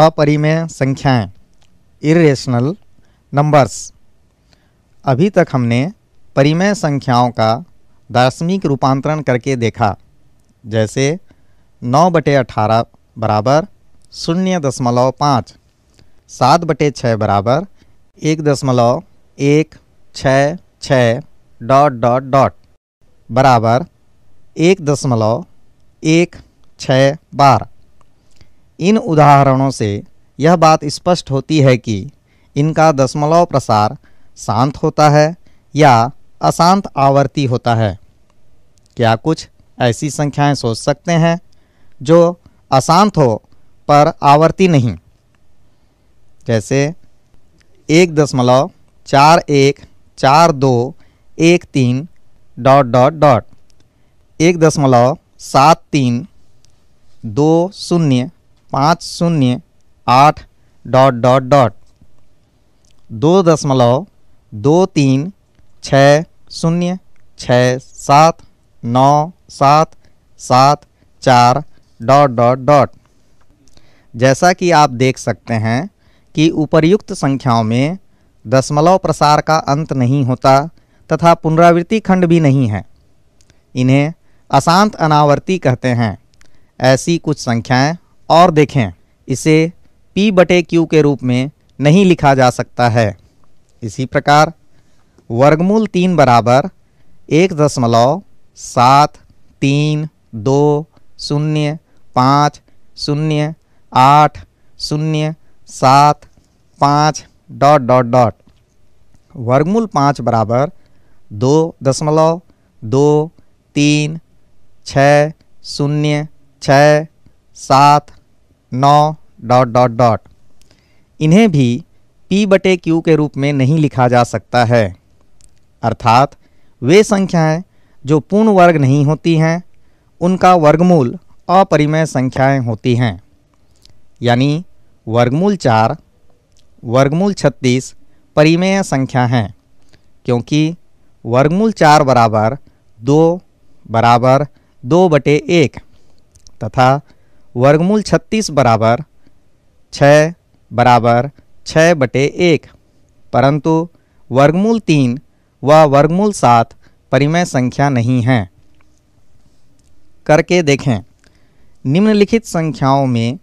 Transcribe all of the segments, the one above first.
अपरिमेय संख्याएं इेशनल नंबर्स अभी तक हमने परिमेय संख्याओं का दार्शनिक रूपांतरण करके देखा जैसे नौ बटे अठारह बराबर शून्य दशमलव पाँच सात बटे छः बराबर एक दशमलव एक छः छः डॉट डॉट डॉट बराबर एक दशमलव एक छः बार इन उदाहरणों से यह बात स्पष्ट होती है कि इनका दशमलव प्रसार शांत होता है या अशांत आवर्ती होता है क्या कुछ ऐसी संख्याएं सोच सकते हैं जो अशांत हो पर आवर्ती नहीं जैसे एक दशमलव चार एक चार दो एक तीन डॉट डॉट डॉट एक दशमलव सात तीन दो शून्य पाँच शून्य आठ डॉट डॉट डॉट दो दशमलव दो तीन छ शून्य छः सात नौ सात सात चार डॉट डॉट डॉट जैसा कि आप देख सकते हैं कि उपर्युक्त संख्याओं में दशमलव प्रसार का अंत नहीं होता तथा पुनरावृत्ति खंड भी नहीं है इन्हें अशांत अनावर्ती कहते हैं ऐसी कुछ संख्याएं और देखें इसे p बटे क्यू के रूप में नहीं लिखा जा सकता है इसी प्रकार वर्गमूल तीन बराबर एक दशमलव सात तीन दो शून्य पाँच शून्य आठ शून्य सात पाँच डॉट डॉट डॉट वर्गमूल पाँच बराबर दो दशमलव दो तीन छः शून्य छः सात नौ डॉट डॉट डॉट इन्हें भी पी बटे क्यू के रूप में नहीं लिखा जा सकता है अर्थात वे संख्याएं जो पूर्ण वर्ग नहीं होती हैं उनका वर्गमूल अपरिमेय संख्याएं होती हैं यानी वर्गमूल चार वर्गमूल छत्तीस परिमेय संख्या हैं क्योंकि वर्गमूल चार बराबर दो बराबर दो बटे एक तथा वर्गमूल छत्तीस बराबर छ बराबर छः बटे एक परंतु वर्गमूल तीन व वर्गमूल सात परिमेय संख्या नहीं है करके देखें निम्नलिखित संख्याओं में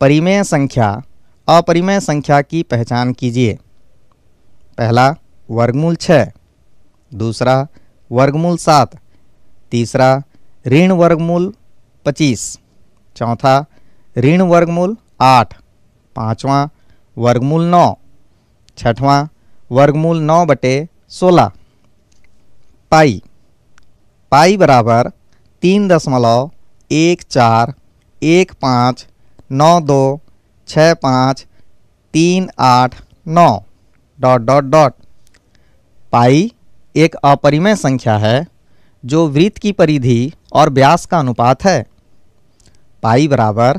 परिमेय संख्या अपरिमेय संख्या की पहचान कीजिए पहला वर्गमूल छः दूसरा वर्गमूल सात तीसरा ऋण वर्गमूल पच्चीस चौथा ऋण वर्गमूल आठ पाँचवा वर्गमूल नौ छठवां वर्गमूल नौ बटे सोलह पाई पाई बराबर तीन दशमलव एक चार एक पाँच नौ दो छ पाँच तीन आठ नौ डॉट डॉट डॉट पाई एक अपरिमेय संख्या है जो वृत्त की परिधि और व्यास का अनुपात है पाई बराबर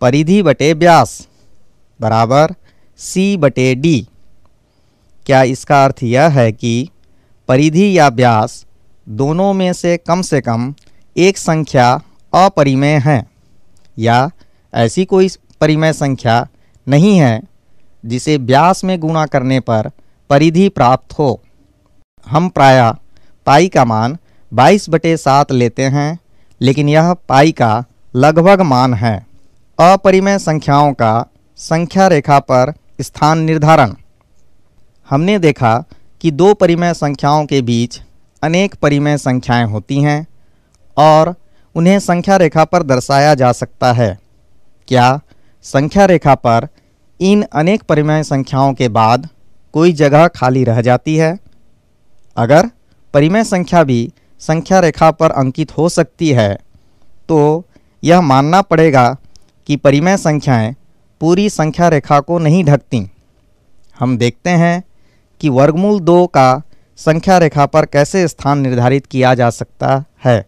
परिधि बटे व्यास बराबर सी बटे डी क्या इसका अर्थ यह है कि परिधि या व्यास दोनों में से कम से कम एक संख्या अपरिमेय है या ऐसी कोई परिमेय संख्या नहीं है जिसे व्यास में गुणा करने पर परिधि प्राप्त हो हम प्रायः पाई का मान 22 बटे सात लेते हैं लेकिन यह पाई का लगभग मान है अपरिमेय संख्याओं का संख्या रेखा पर स्थान निर्धारण हमने देखा कि दो परिमेय संख्याओं के बीच अनेक परिमेय संख्याएं होती हैं और उन्हें संख्या रेखा पर दर्शाया जा सकता है क्या संख्या रेखा पर इन अनेक परिमेय संख्याओं के बाद कोई जगह खाली रह जाती है अगर परिमेय संख्या भी संख्या रेखा पर अंकित हो सकती है तो यह मानना पड़ेगा कि परिमेय संख्याएं पूरी संख्या रेखा को नहीं ढकती हम देखते हैं कि वर्गमूल दो का संख्या रेखा पर कैसे स्थान निर्धारित किया जा सकता है